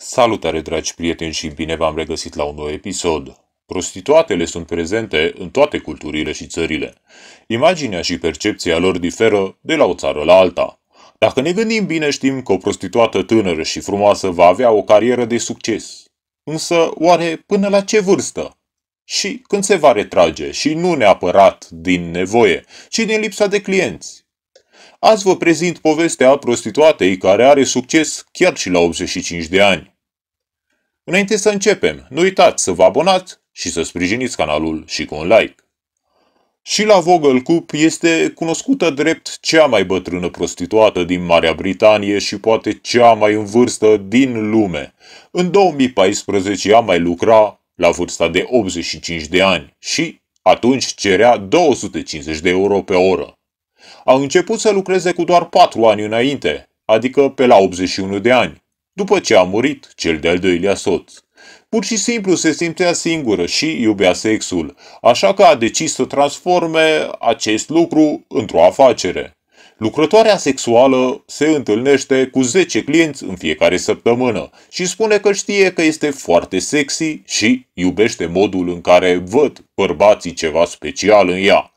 Salutare, dragi prieteni, și bine v-am regăsit la un nou episod. Prostituatele sunt prezente în toate culturile și țările. Imaginea și percepția lor diferă de la o țară la alta. Dacă ne gândim bine, știm că o prostituată tânără și frumoasă va avea o carieră de succes. Însă, oare până la ce vârstă? Și când se va retrage, și nu neapărat din nevoie, ci din lipsa de clienți. Azi vă prezint povestea prostituatei care are succes chiar și la 85 de ani. Înainte să începem, nu uitați să vă abonați și să sprijiniți canalul și cu un like. Și la Vogel Cup este cunoscută drept cea mai bătrână prostituată din Marea Britanie și poate cea mai în vârstă din lume. În 2014 ea mai lucra la vârsta de 85 de ani și atunci cerea 250 de euro pe oră. Au început să lucreze cu doar patru ani înainte, adică pe la 81 de ani, după ce a murit cel de-al doilea soț. Pur și simplu se simțea singură și iubea sexul, așa că a decis să transforme acest lucru într-o afacere. Lucrătoarea sexuală se întâlnește cu 10 clienți în fiecare săptămână și spune că știe că este foarte sexy și iubește modul în care văd bărbații ceva special în ea.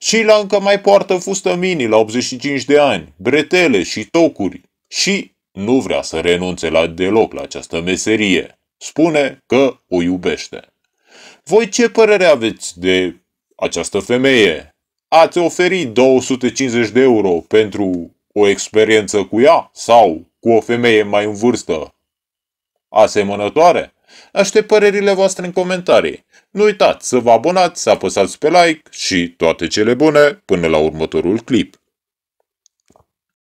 Șila încă mai poartă fustă mini la 85 de ani, bretele și tocuri și nu vrea să renunțe la deloc la această meserie. Spune că o iubește. Voi ce părere aveți de această femeie? Ați oferit 250 de euro pentru o experiență cu ea sau cu o femeie mai în vârstă asemănătoare? Aștept părerile voastre în comentarii. Nu uitați să vă abonați, să apăsați pe like și toate cele bune până la următorul clip.